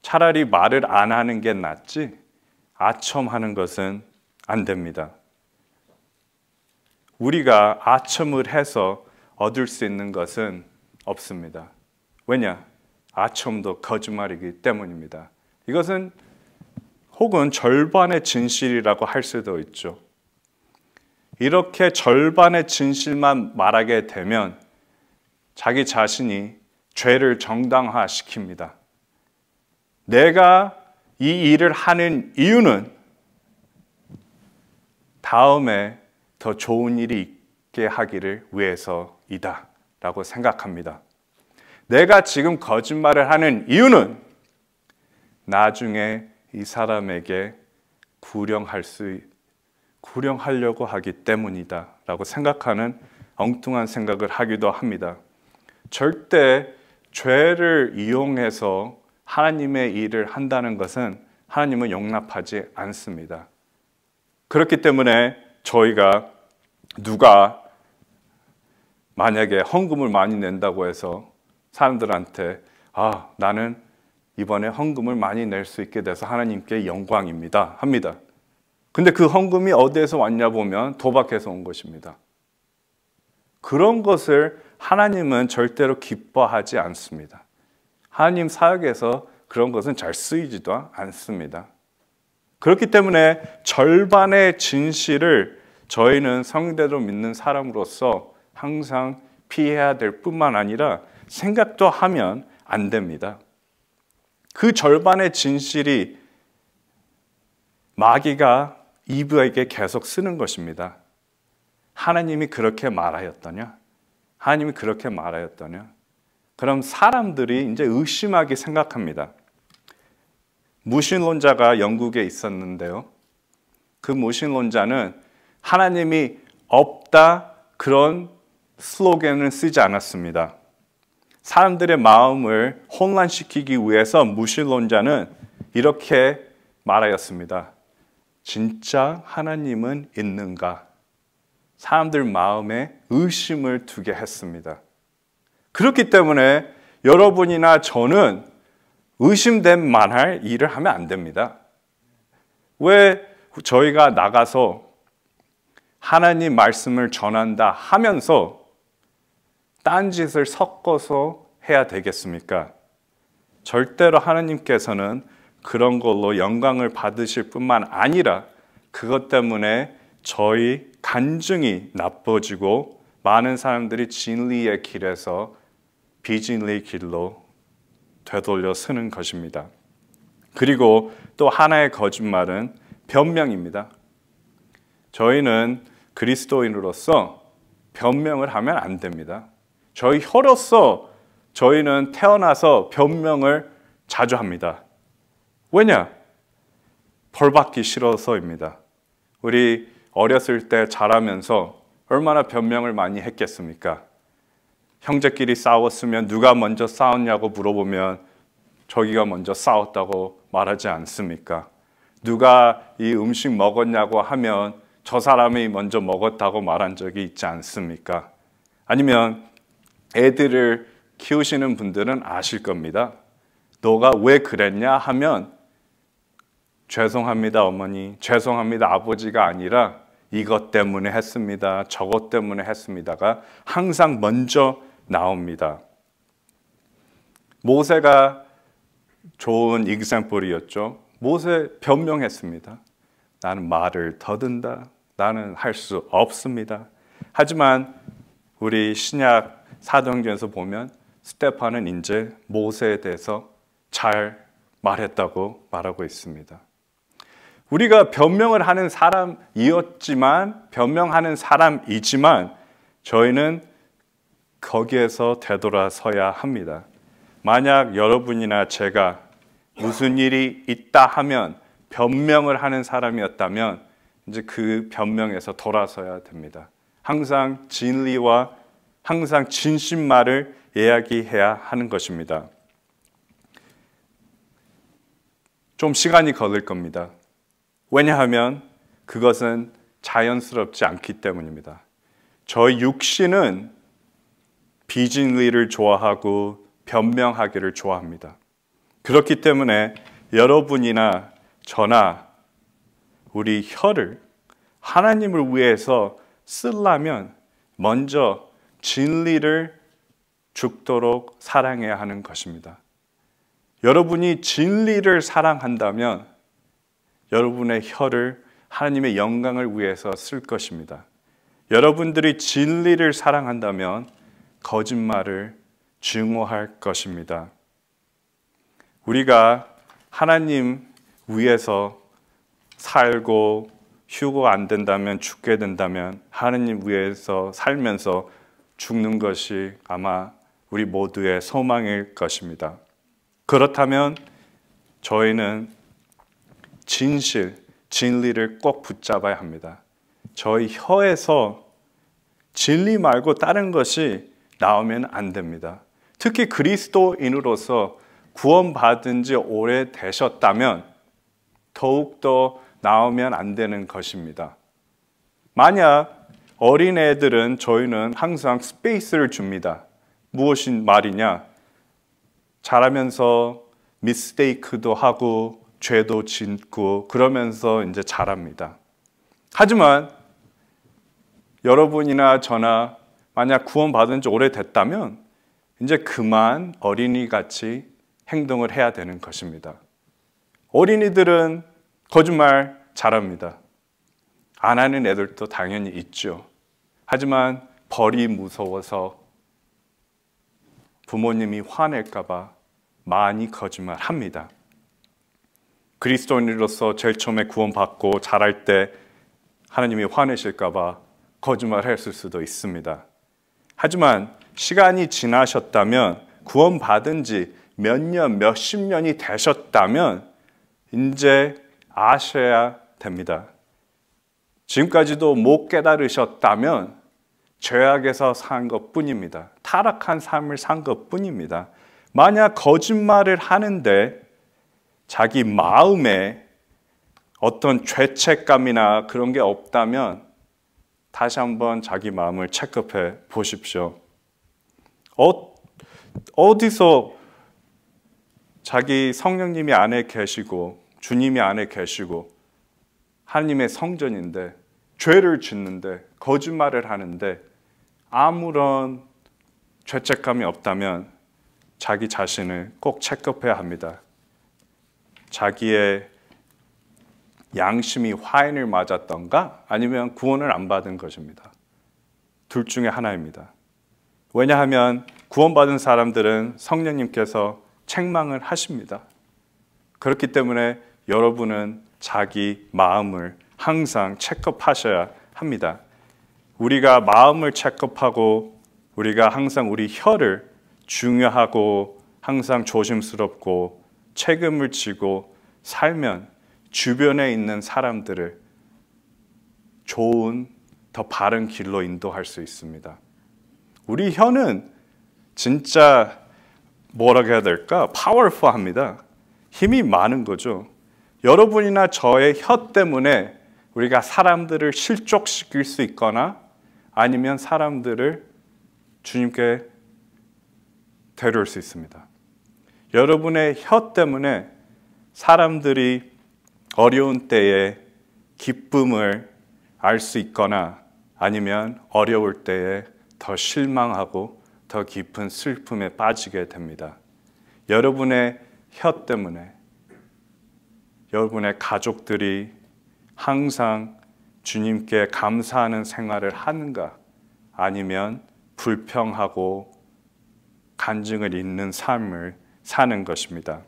차라리 말을 안 하는 게 낫지 아첨하는 것은 안 됩니다. 우리가 아첨을 해서 얻을 수 있는 것은 없습니다. 왜냐? 아첨도 거짓말이기 때문입니다. 이것은 혹은 절반의 진실이라고 할 수도 있죠. 이렇게 절반의 진실만 말하게 되면 자기 자신이 죄를 정당화시킵니다. 내가 이 일을 하는 이유는 다음에 더 좋은 일이 있게 하기를 위해서이다. 라고 생각합니다. 내가 지금 거짓말을 하는 이유는 나중에 이 사람에게 구령할 수, 구령하려고 하기 때문이다. 라고 생각하는 엉뚱한 생각을 하기도 합니다. 절대 죄를 이용해서 하나님의 일을 한다는 것은 하나님은 용납하지 않습니다. 그렇기 때문에 저희가 누가 만약에 헌금을 많이 낸다고 해서 사람들한테 아, 나는 이번에 헌금을 많이 낼 수 있게 돼서 하나님께 영광입니다. 합니다. 근데 그 헌금이 어디에서 왔냐 보면 도박해서 온 것입니다. 그런 것을 하나님은 절대로 기뻐하지 않습니다. 하나님 사역에서 그런 것은 잘 쓰이지도 않습니다. 그렇기 때문에 절반의 진실을 저희는 성대로 믿는 사람으로서 항상 피해야 될 뿐만 아니라 생각도 하면 안 됩니다. 그 절반의 진실이 마귀가 이브에게 계속 쓰는 것입니다. 하나님이 그렇게 말하였더냐? 하나님이 그렇게 말하였더냐? 그럼 사람들이 이제 의심하게 생각합니다. 무신론자가 영국에 있었는데요. 그 무신론자는 하나님이 없다 그런 슬로건을 쓰지 않았습니다. 사람들의 마음을 혼란시키기 위해서 무신론자는 이렇게 말하였습니다. 진짜 하나님은 있는가? 사람들 마음에 의심을 두게 했습니다. 그렇기 때문에 여러분이나 저는 의심된 만할 일을 하면 안 됩니다. 왜 저희가 나가서 하나님 말씀을 전한다 하면서 딴짓을 섞어서 해야 되겠습니까? 절대로 하나님께서는 그런 걸로 영광을 받으실 뿐만 아니라 그것 때문에 저희 간증이 나빠지고 많은 사람들이 진리의 길에서 비진리 길로 되돌려 쓰는 것입니다. 그리고 또 하나의 거짓말은 변명입니다. 저희는 그리스도인으로서 변명을 하면 안 됩니다. 저희 혀로서 저희는 태어나서 변명을 자주 합니다. 왜냐? 벌 받기 싫어서입니다. 우리 어렸을 때 자라면서 얼마나 변명을 많이 했겠습니까? 형제끼리 싸웠으면 누가 먼저 싸웠냐고 물어보면 저기가 먼저 싸웠다고 말하지 않습니까? 누가 이 음식 먹었냐고 하면 저 사람이 먼저 먹었다고 말한 적이 있지 않습니까? 아니면 애들을 키우시는 분들은 아실 겁니다. 너가 왜 그랬냐 하면 죄송합니다 어머니, 죄송합니다 아버지가 아니라 이것 때문에 했습니다. 저것 때문에 했습니다가 항상 먼저 나옵니다. 모세가 좋은 익산불이었죠. 모세 변명했습니다. 나는 말을 더든다. 나는 할 수 없습니다. 하지만 우리 신약 사도행전에서 보면 스테파는 이제 모세에 대해서 잘 말했다고 말하고 있습니다. 우리가 변명을 하는 사람이었지만 변명하는 사람이지만 저희는 거기에서 되돌아서야 합니다. 만약 여러분이나 제가 무슨 일이 있다 하면 변명을 하는 사람이었다면 이제 그 변명에서 돌아서야 됩니다. 항상 진리와 항상 진심말을 이야기해야 하는 것입니다. 좀 시간이 걸릴 겁니다. 왜냐하면 그것은 자연스럽지 않기 때문입니다. 저희 육신은 비진리를 좋아하고 변명하기를 좋아합니다. 그렇기 때문에 여러분이나 저나 우리 혀를 하나님을 위해서 쓰려면 먼저 진리를 죽도록 사랑해야 하는 것입니다. 여러분이 진리를 사랑한다면 여러분의 혀를 하나님의 영광을 위해서 쓸 것입니다. 여러분들이 진리를 사랑한다면 거짓말을 증오할 것입니다. 우리가 하나님 위에서 살고 휴고 안 된다면 죽게 된다면 하나님 위에서 살면서 죽는 것이 아마 우리 모두의 소망일 것입니다. 그렇다면 저희는 진실, 진리를 꼭 붙잡아야 합니다. 저희 혀에서 진리 말고 다른 것이 나오면 안 됩니다. 특히 그리스도인으로서 구원받은 지 오래 되셨다면 더욱더 나오면 안 되는 것입니다. 만약 어린애들은 저희는 항상 스페이스를 줍니다. 무엇인 말이냐? 자라면서 미스테이크도 하고 죄도 짓고 그러면서 이제 자랍니다. 하지만 여러분이나 저나 만약 구원받은 지 오래됐다면 이제 그만 어린이같이 행동을 해야 되는 것입니다. 어린이들은 거짓말 잘합니다. 안 하는 애들도 당연히 있죠. 하지만 벌이 무서워서 부모님이 화낼까봐 많이 거짓말합니다. 그리스도인으로서 제일 처음에 구원받고 자랄 때 하나님이 화내실까봐 거짓말했을 수도 있습니다. 하지만 시간이 지나셨다면 구원받은 지 몇 년, 몇 십 년이 되셨다면 이제 아셔야 됩니다. 지금까지도 못 깨달으셨다면 죄악에서 산 것뿐입니다. 타락한 삶을 산 것뿐입니다. 만약 거짓말을 하는데 자기 마음에 어떤 죄책감이나 그런 게 없다면 다시 한번 자기 마음을 체크해 보십시오. 어, 어디서 자기 성령님이 안에 계시고 주님이 안에 계시고 하나님의 성전인데 죄를 짓는데 거짓말을 하는데 아무런 죄책감이 없다면 자기 자신을 꼭 체크해야 합니다. 자기의 양심이 화인을 맞았던가 아니면 구원을 안 받은 것입니다. 둘 중에 하나입니다. 왜냐하면 구원받은 사람들은 성령님께서 책망을 하십니다. 그렇기 때문에 여러분은 자기 마음을 항상 체크하셔야 합니다. 우리가 마음을 체크하고 우리가 항상 우리 혀를 중요하고 항상 조심스럽고 책임을 지고 살면 주변에 있는 사람들을 좋은 더 바른 길로 인도할 수 있습니다. 우리 혀는 진짜 뭐라고 해야 될까? 파워풀합니다. 힘이 많은 거죠. 여러분이나 저의 혀 때문에 우리가 사람들을 실족시킬 수 있거나 아니면 사람들을 주님께 데려올 수 있습니다. 여러분의 혀 때문에 사람들이 어려운 때에 기쁨을 알 수 있거나 아니면 어려울 때에 더 실망하고 더 깊은 슬픔에 빠지게 됩니다. 여러분의 혀 때문에 여러분의 가족들이 항상 주님께 감사하는 생활을 하는가 아니면 불평하고 간증을 잇는 삶을 사는 것입니다.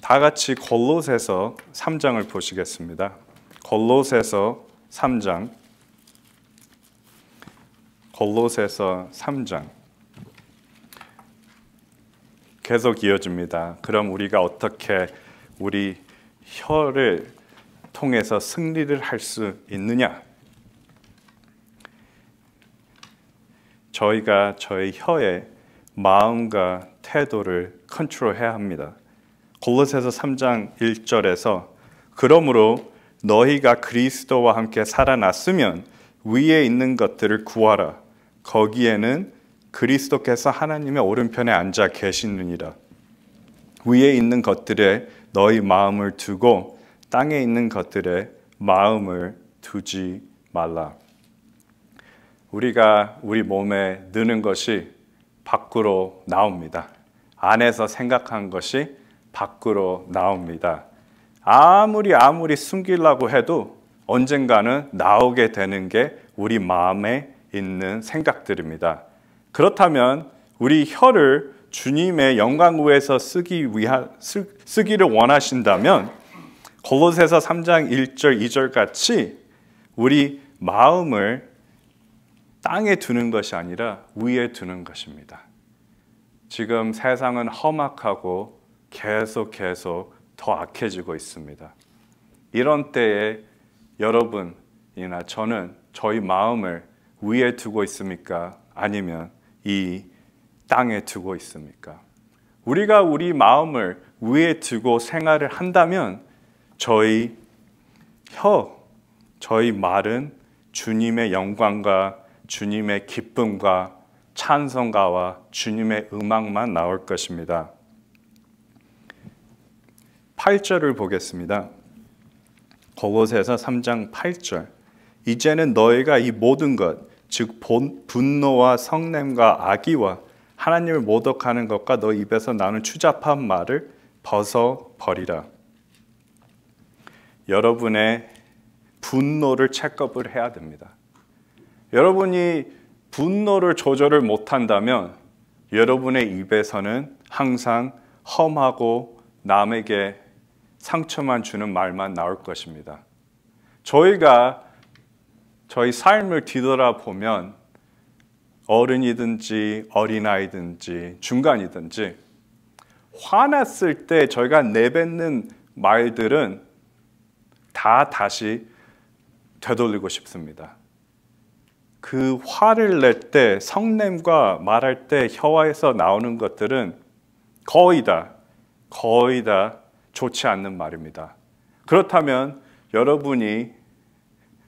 다 같이 골로새서 3장을 보시겠습니다. 골로새서 3장 골로새서 3장 계속 이어집니다. 그럼 우리가 어떻게 우리 혀를 통해서 승리를 할 수 있느냐? 저희가 저희 혀의 마음과 태도를 컨트롤해야 합니다. 골로새서 3장 1절에서 그러므로 너희가 그리스도와 함께 살아났으면 위에 있는 것들을 구하라. 거기에는 그리스도께서 하나님의 오른편에 앉아 계시느니라. 위에 있는 것들에 너희 마음을 두고 땅에 있는 것들에 마음을 두지 말라. 우리가 우리 몸에 느는 것이 밖으로 나옵니다. 안에서 생각한 것이 밖으로 나옵니다. 아무리 아무리 숨기려고 해도 언젠가는 나오게 되는 게 우리 마음에 있는 생각들입니다. 그렇다면 우리 혀를 주님의 영광 위에서 쓰기 위한 쓰, 기를 원하신다면 골로새서 3장 1절 2절 같이 우리 마음을 땅에 두는 것이 아니라 위에 두는 것입니다. 지금 세상은 험악하고 계속 계속 더 악해지고 있습니다. 이런 때에 여러분이나 저는 저희 마음을 위에 두고 있습니까? 아니면 이 땅에 두고 있습니까? 우리가 우리 마음을 위에 두고 생활을 한다면 저희 혀, 저희 말은 주님의 영광과 주님의 기쁨과 찬성가와 주님의 음악만 나올 것입니다. 8절을 보겠습니다. 고곳에서 3장 8절. 이제는 너희가 이 모든 것, 즉 분노와 성냄과 악의와 하나님을 모독하는 것과 너 입에서 나는 추잡한 말을 벗어버리라. 여러분의 분노를 체크업을 해야 됩니다. 여러분이 분노를 조절을 못한다면 여러분의 입에서는 항상 험하고 남에게 상처만 주는 말만 나올 것입니다. 저희가 저희 삶을 뒤돌아보면 어른이든지 어린아이든지 중간이든지 화났을 때 저희가 내뱉는 말들은 다 다시 되돌리고 싶습니다. 그 화를 낼 때 성냄과 말할 때 혀와에서 나오는 것들은 거의 다 거의 다 좋지 않는 말입니다. 그렇다면 여러분이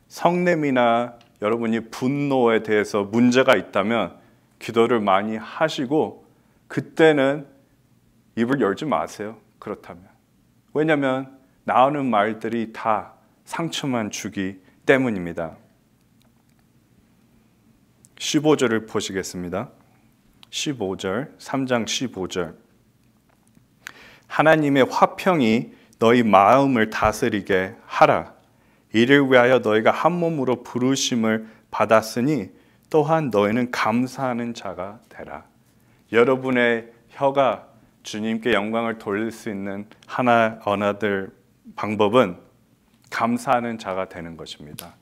성냄이나 여러분이 분노에 대해서 문제가 있다면 기도를 많이 하시고 그때는 입을 열지 마세요. 그렇다면. 왜냐하면 나오는 말들이 다 상처만 주기 때문입니다. 15절을 보시겠습니다. 15절, 3장 15절. 하나님의 화평이 너희 마음을 다스리게 하라. 이를 위하여 너희가 한 몸으로 부르심을 받았으니 또한 너희는 감사하는 자가 되라. 여러분의 혀가 주님께 영광을 돌릴 수 있는 하나 언어들 방법은 감사하는 자가 되는 것입니다.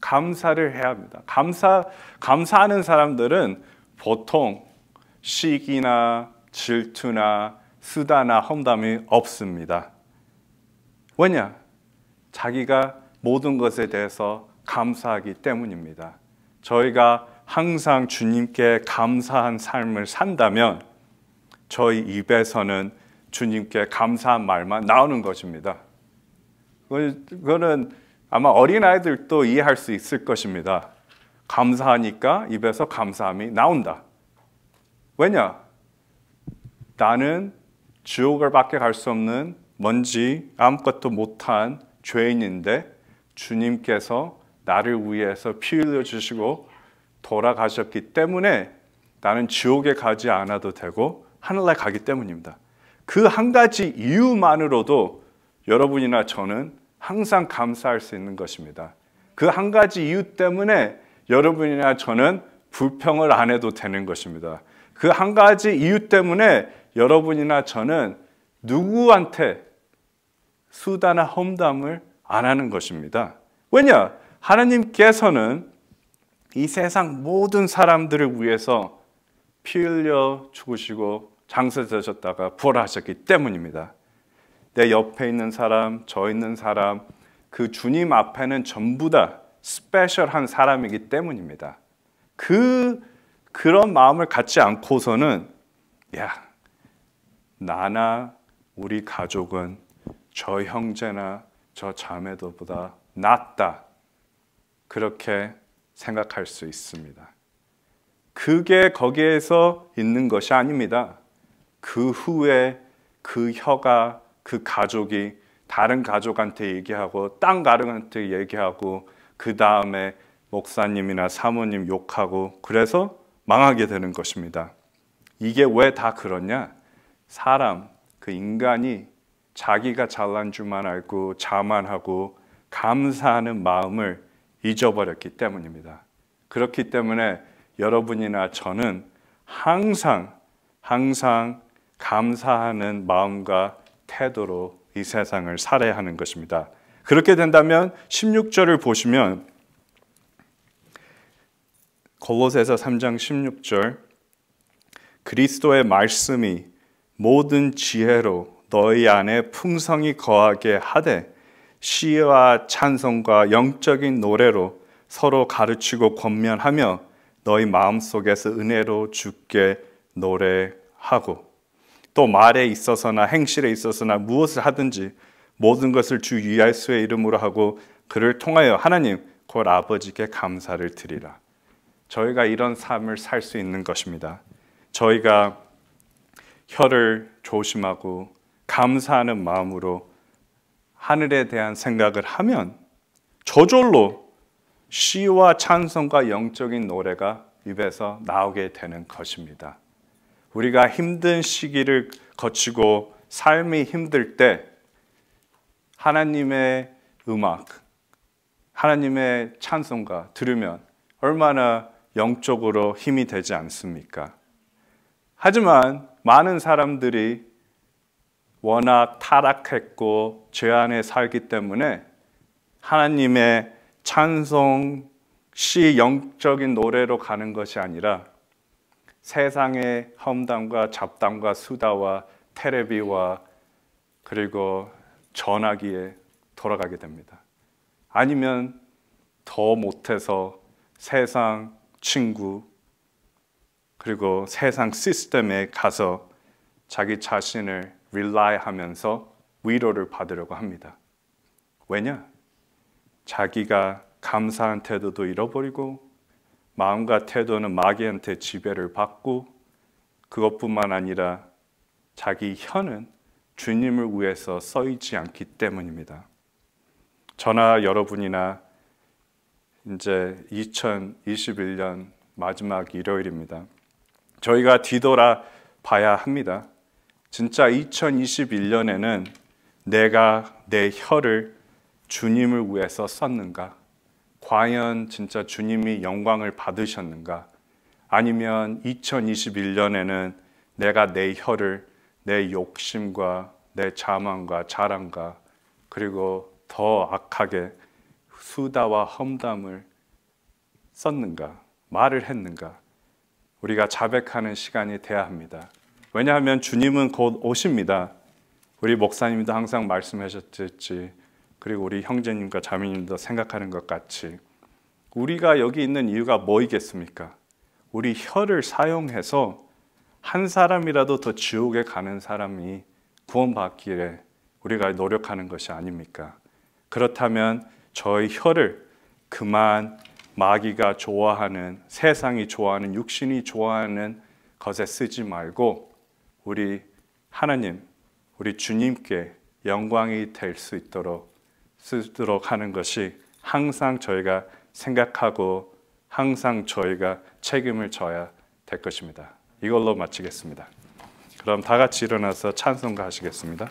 감사를 해야 합니다. 감사, 감사하는 사람들은 보통 시기나 질투나 수다나 험담이 없습니다. 왜냐? 자기가 모든 것에 대해서 감사하기 때문입니다. 저희가 항상 주님께 감사한 삶을 산다면 저희 입에서는 주님께 감사한 말만 나오는 것입니다. 뭐 그거는 아마 어린아이들도 이해할 수 있을 것입니다. 감사하니까 입에서 감사함이 나온다. 왜냐? 나는 지옥을 밖에 갈 수 없는 먼지 아무것도 못한 죄인인데 주님께서 나를 위해서 피 흘려주시고 돌아가셨기 때문에 나는 지옥에 가지 않아도 되고 하늘에 가기 때문입니다. 그 한 가지 이유만으로도 여러분이나 저는 항상 감사할 수 있는 것입니다. 그 한 가지 이유 때문에 여러분이나 저는 불평을 안 해도 되는 것입니다. 그 한 가지 이유 때문에 여러분이나 저는 누구한테 수다나 험담을 안 하는 것입니다. 왜냐? 하나님께서는 이 세상 모든 사람들을 위해서 피 흘려 죽으시고 장사되셨다가 부활하셨기 때문입니다. 내 옆에 있는 사람, 저 있는 사람, 그 주님 앞에는 전부 다 스페셜한 사람이기 때문입니다. 그 그런 마음을 갖지 않고서는 야 나나 우리 가족은 저 형제나 저 자매들보다 낫다 그렇게 생각할 수 있습니다. 그게 거기에서 있는 것이 아닙니다. 그 후에 그 혀가 그 가족이 다른 가족한테 얘기하고 딴 가족한테 얘기하고 그 다음에 목사님이나 사모님 욕하고 그래서 망하게 되는 것입니다. 이게 왜 다 그러냐? 사람, 그 인간이 자기가 잘난 줄만 알고 자만하고 감사하는 마음을 잊어버렸기 때문입니다. 그렇기 때문에 여러분이나 저는 항상, 항상 감사하는 마음과 태도로 이 세상을 살해하는 것입니다. 그렇게 된다면 16절을 보시면 골로새서 3장 16절 그리스도의 말씀이 모든 지혜로 너희 안에 풍성히 거하게 하되 시와 찬송과 영적인 노래로 서로 가르치고 권면하며 너희 마음속에서 은혜로 주께 노래하고 또 말에 있어서나 행실에 있어서나 무엇을 하든지 모든 것을 주 예수의 이름으로 하고 그를 통하여 하나님 곧 아버지께 감사를 드리라. 저희가 이런 삶을 살 수 있는 것입니다. 저희가 혀를 조심하고 감사하는 마음으로 하늘에 대한 생각을 하면 저절로 시와 찬송과 영적인 노래가 입에서 나오게 되는 것입니다. 우리가 힘든 시기를 거치고 삶이 힘들 때 하나님의 음악, 하나님의 찬송가 들으면 얼마나 영적으로 힘이 되지 않습니까? 하지만 많은 사람들이 워낙 타락했고 죄 안에 살기 때문에 하나님의 찬송 시 영적인 노래로 가는 것이 아니라 세상의 험담과 잡담과 수다와 테레비와 그리고 전화기에 돌아가게 됩니다. 아니면 더 못해서 세상 친구 그리고 세상 시스템에 가서 자기 자신을 릴라이하면서 위로를 받으려고 합니다. 왜냐? 자기가 감사한 태도도 잃어버리고 마음과 태도는 마귀한테 지배를 받고 그것뿐만 아니라 자기 혀는 주님을 위해서 써 있지 않기 때문입니다. 저나 여러분이나 이제 2021년 마지막 일요일입니다. 저희가 뒤돌아 봐야 합니다. 진짜 2021년에는 내가 내 혀를 주님을 위해서 썼는가? 과연 진짜 주님이 영광을 받으셨는가? 아니면 2021년에는 내가 내 혀를 내 욕심과 내 자만과 자랑과 그리고 더 악하게 수다와 험담을 썼는가? 말을 했는가? 우리가 자백하는 시간이 돼야 합니다. 왜냐하면 주님은 곧 오십니다. 우리 목사님도 항상 말씀하셨듯이 그리고 우리 형제님과 자매님도 생각하는 것 같이 우리가 여기 있는 이유가 뭐이겠습니까? 우리 혀를 사용해서 한 사람이라도 더 지옥에 가는 사람이 구원받기에 우리가 노력하는 것이 아닙니까? 그렇다면 저의 혀를 그만 마귀가 좋아하는 세상이 좋아하는 육신이 좋아하는 것에 쓰지 말고 우리 하나님, 우리 주님께 영광이 될 수 있도록 쓰도록 하는 것이 항상 저희가 생각하고 항상 저희가 책임을 져야 될 것입니다. 이걸로 마치겠습니다. 그럼 다 같이 일어나서 찬송가 하시겠습니다.